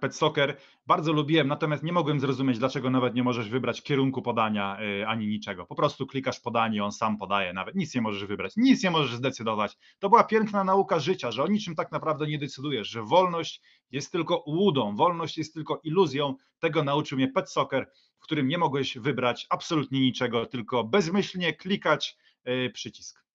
Pet Soccer bardzo lubiłem, natomiast nie mogłem zrozumieć, dlaczego nawet nie możesz wybrać kierunku podania e, ani niczego. Po prostu klikasz podanie, on sam podaje, nawet nic nie możesz wybrać, nic nie możesz zdecydować. To była piękna nauka życia, że o niczym tak naprawdę nie decydujesz, że wolność jest tylko łudą, wolność jest tylko iluzją. Tego nauczył mnie Pet Soccer, w którym nie mogłeś wybrać absolutnie niczego, tylko bezmyślnie klikać e, przycisk.